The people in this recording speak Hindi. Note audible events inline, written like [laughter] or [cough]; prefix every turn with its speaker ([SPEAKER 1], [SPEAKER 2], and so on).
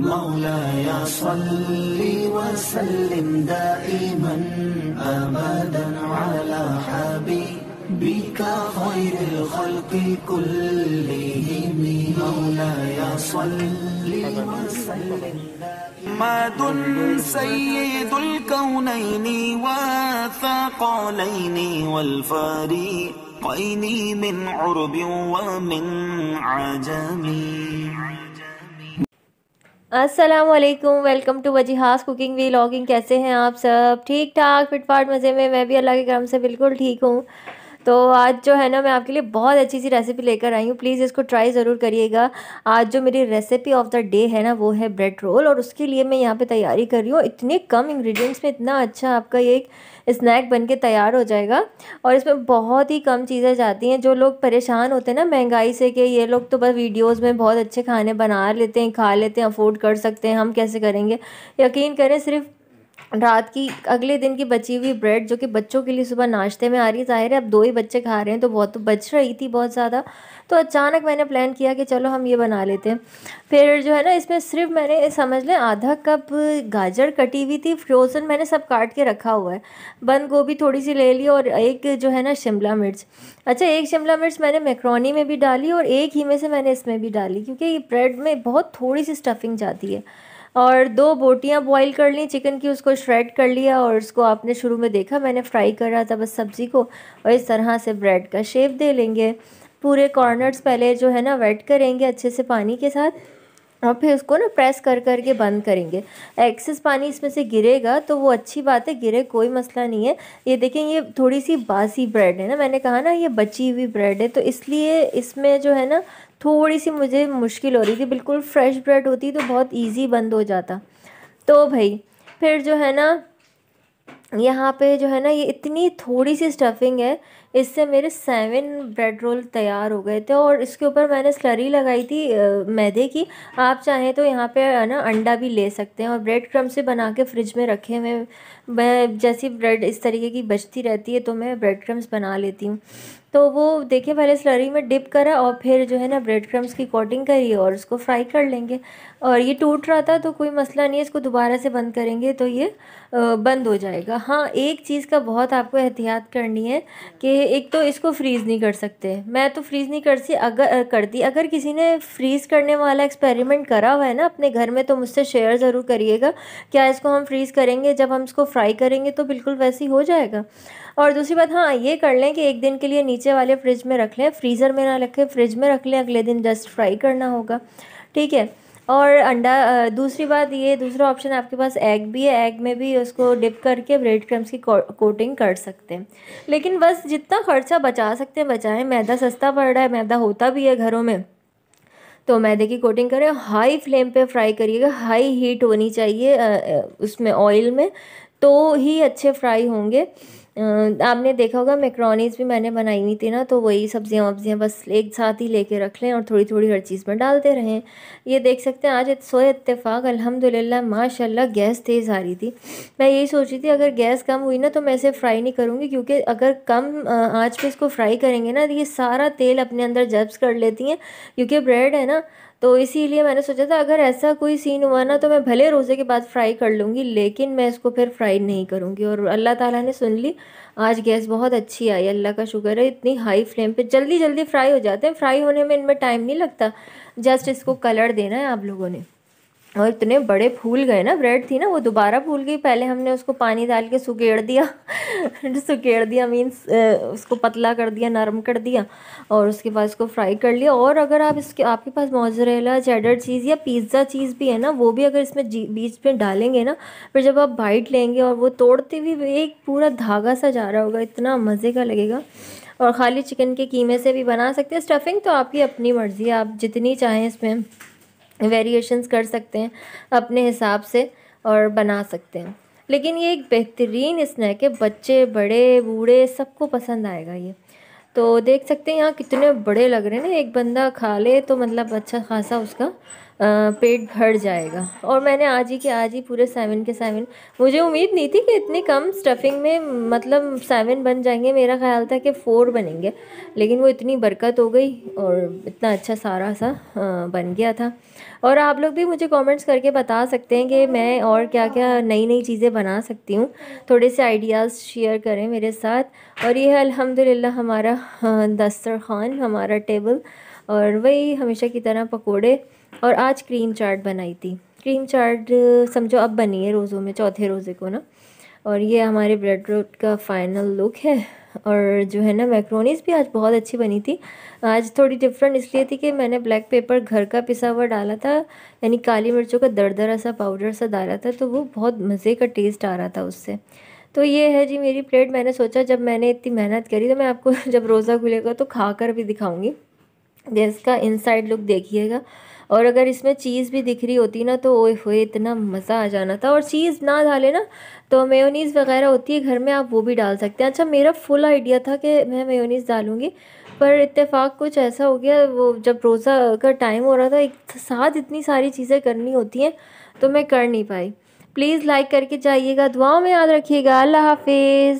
[SPEAKER 1] مولاي صل وسلم دائما أبدا على حبيبك خير الخلق كلهم مولاي صل وسلم دائما محمد سيد الكونين والثقلين والفريقين من عرب ومن عجم असलम welcome to Wajiha's cooking vlogging कैसे हैं आप सब ठीक ठाक फिटफाट मज़े में मैं भी अल्लाह के करम से बिल्कुल ठीक हूँ तो आज जो है ना मैं आपके लिए बहुत अच्छी सी रेसिपी लेकर आई हूँ प्लीज़ इसको ट्राई ज़रूर करिएगा आज जो मेरी रेसिपी ऑफ द डे है ना वो है ब्रेड रोल और उसके लिए मैं यहाँ पर तैयारी कर रही हूँ इतने कम इंग्रेडिएंट्स में इतना अच्छा आपका ये एक स्नैक बन के तैयार हो जाएगा और इसमें बहुत ही कम चीज़ें जाती हैं जो लोग परेशान होते हैं ना महंगाई से कि ये लोग तो बस वीडियोस में बहुत अच्छे खाने बना लेते हैं खा लेते हैं अफोर्ड कर सकते हैं हम कैसे करेंगे यकीन करें सिर्फ रात की अगले दिन की बची हुई ब्रेड जो कि बच्चों के लिए सुबह नाश्ते में आ रही है ज़ाहिर है अब दो ही बच्चे खा रहे हैं तो बहुत तो बच रही थी बहुत ज़्यादा तो अचानक मैंने प्लान किया कि चलो हम ये बना लेते हैं फिर जो है ना इसमें सिर्फ मैंने समझ लें आधा कप गाजर कटी हुई थी फ्रोज़न मैंने सब काट के रखा हुआ है बंद गोभी थोड़ी सी ले ली और एक जो है ना शिमला मिर्च अच्छा एक शिमला मिर्च मैंने मैक्रोनी में भी डाली और एक ही में से मैंने इसमें भी डाली क्योंकि ब्रेड में बहुत थोड़ी सी स्टफिंग जाती है और दो बोटियाँ बॉईल कर ली चिकन की उसको श्रेड कर लिया और उसको आपने शुरू में देखा मैंने फ्राई करा था बस सब्ज़ी को और इस तरह से ब्रेड का शेप दे लेंगे पूरे कॉर्नर्स पहले जो है ना वेट करेंगे अच्छे से पानी के साथ और फिर उसको ना प्रेस कर कर के बंद करेंगे एक्सेस पानी इसमें से गिरेगा तो वो अच्छी बात है गिरे कोई मसला नहीं है ये देखें ये थोड़ी सी बासी ब्रेड है ना मैंने कहा ना ये बची हुई ब्रेड है तो इसलिए इसमें जो है ना थोड़ी सी मुझे मुश्किल हो रही थी बिल्कुल फ्रेश ब्रेड होती तो बहुत ईजी बंद हो जाता तो भाई फिर जो है ना यहाँ पे जो है ना ये इतनी थोड़ी सी स्टफिंग है इससे मेरे सेवन ब्रेड रोल तैयार हो गए थे और इसके ऊपर मैंने स्लरी लगाई थी मैदे की आप चाहें तो यहाँ पे है ना अंडा भी ले सकते हैं और ब्रेड क्रम से बना के फ्रिज में रखे हुए मैं जैसी ब्रेड इस तरीके की बचती रहती है तो मैं ब्रेड क्रम्स बना लेती हूँ तो वो देखिए पहले स्लरी में डिप करा और फिर जो है ना ब्रेड क्रम्स की कोटिंग करिए और उसको फ्राई कर लेंगे और ये टूट रहा था तो कोई मसला नहीं है इसको दोबारा से बंद करेंगे तो ये बंद हो जाएगा हाँ एक चीज़ का बहुत आपको एहतियात करनी है कि एक तो इसको फ्रीज़ नहीं कर सकते मैं तो फ्रीज़ नहीं कर सी अगर करती अगर किसी ने फ्रीज़ करने वाला एक्सपेरिमेंट करा हुआ है ना अपने घर में तो मुझसे शेयर ज़रूर करिएगा क्या इसको हम फ्रीज़ करेंगे जब हम इसको फ्राई करेंगे तो बिल्कुल वैसे ही हो जाएगा और दूसरी बात हाँ ये कर लें कि एक दिन के लिए नीचे वाले फ्रिज में रख लें फ्रीज़र में ना रखें फ्रिज में रख लें अगले दिन जस्ट फ्राई करना होगा ठीक है और अंडा दूसरी बात ये दूसरा ऑप्शन आपके पास एग भी है एग में भी उसको डिप करके ब्रेड क्रम्स की कोटिंग कर सकते हैं लेकिन बस जितना खर्चा बचा सकते हैं बचाएं मैदा सस्ता पड़ रहा है मैदा होता भी है घरों में तो मैदे की कोटिंग करें हाई फ्लेम पे फ्राई करिएगा हाई हीट होनी चाहिए उसमें ऑयल में तो ही अच्छे फ्राई होंगे आपने देखा होगा मैक्रोनीज भी मैंने बनाई हुई थी ना तो वही सब्ज़ियाँ वब्ज़ियाँ बस एक साथ ही लेके रख लें और थोड़ी थोड़ी हर चीज़ में डालते रहें ये देख सकते हैं आज सोए इतफ़ाक़ अलहमदिल्ला माशा गैस तेज़ आ रही थी मैं यही सोच रही थी अगर गैस कम हुई ना तो मैं इसे फ्राई नहीं करूँगी क्योंकि अगर कम आँच पर इसको फ्राई करेंगे ना तो ये सारा तेल अपने अंदर जब्स कर लेती हैं क्योंकि ब्रेड है ना तो इसीलिए मैंने सोचा था अगर ऐसा कोई सीन हुआ ना तो मैं भले रोज़े के बाद फ्राई कर लूँगी लेकिन मैं इसको फिर फ्राई नहीं करूँगी और अल्लाह ताला ने सुन ली आज गैस बहुत अच्छी आई अल्लाह का शुक्र है इतनी हाई फ्लेम पे जल्दी जल्दी फ्राई हो जाते हैं फ्राई होने में इनमें टाइम नहीं लगता जस्ट इसको कलर देना है आप लोगों ने और इतने बड़े फूल गए ना ब्रेड थी ना वो दोबारा फूल गई पहले हमने उसको पानी डाल के सुखेड़ दिया [laughs] सुखेड़ दिया मीन्स उसको पतला कर दिया नरम कर दिया और उसके बाद उसको फ्राई कर लिया और अगर आप इसके आपके पास मोजरेला चेडर चीज़ या पिज़्ज़ा चीज़ भी है ना वो भी अगर इसमें बीच में डालेंगे ना फिर जब आप बाइट लेंगे और वो तोड़ते हुए एक पूरा धागा सा जा रहा होगा इतना मज़े का लगेगा और ख़ाली चिकन के कीमे से भी बना सकते हैं स्टफिंग तो आपकी अपनी मर्ज़ी है आप जितनी चाहें इसमें वेरिएशंस कर सकते हैं अपने हिसाब से और बना सकते हैं लेकिन ये एक बेहतरीन स्नैक है बच्चे बड़े बूढ़े सबको पसंद आएगा ये तो देख सकते हैं यहाँ कितने बड़े लग रहे हैं ना एक बंदा खा ले तो मतलब अच्छा खासा उसका पेट भर जाएगा और मैंने आज ही के आज ही पूरे सेवन के सेवन मुझे उम्मीद नहीं थी कि इतने कम स्टफिंग में मतलब सेवन बन जाएंगे मेरा ख्याल था कि फ़ोर बनेंगे लेकिन वो इतनी बरकत हो गई और इतना अच्छा सारा सा बन गया था और आप लोग भी मुझे कमेंट्स करके बता सकते हैं कि मैं और क्या क्या नई नई चीज़ें बना सकती हूँ थोड़े से आइडियाज़ शेयर करें मेरे साथ और ये है अल्हम्दुलिल्लाह हमारा दस्तर खान हमारा टेबल और वही हमेशा की तरह पकौड़े और आज क्रीम चाट बनाई थी क्रीम चाट समझो अब बनी है रोज़ों में चौथे रोज़े को ना और ये हमारे ब्रेड रोट का फाइनल लुक है और जो है ना मैक्रोनीज भी आज बहुत अच्छी बनी थी आज थोड़ी डिफरेंट इसलिए थी कि मैंने ब्लैक पेपर घर का पिसा हुआ डाला था यानी काली मिर्चों का दरदरा सा पाउडर सा डाला था तो वो बहुत मज़े का टेस्ट आ रहा था उससे तो ये है जी मेरी प्लेट मैंने सोचा जब मैंने इतनी मेहनत करी तो मैं आपको [laughs] जब रोज़ा खुलेगा तो खा कर भी दिखाऊँगी गैस का इनसाइड लुक देखिएगा और अगर इसमें चीज़ भी दिख रही होती ना तो ओए होए इतना मज़ा आ जाना था और चीज़ ना डाले ना तो मेयोनीज़ वगैरह होती है घर में आप वो भी डाल सकते हैं अच्छा मेरा फुल आइडिया था कि मैं मेयोनीज़ डालूँगी पर इतफाक़ कुछ ऐसा हो गया वो जब रोज़ा का टाइम हो रहा था एक साथ इतनी सारी चीज़ें करनी होती हैं तो मैं कर नहीं पाई प्लीज़ लाइक करके जाइएगा दुआओं में याद रखिएगा अल्लाह हाफिज़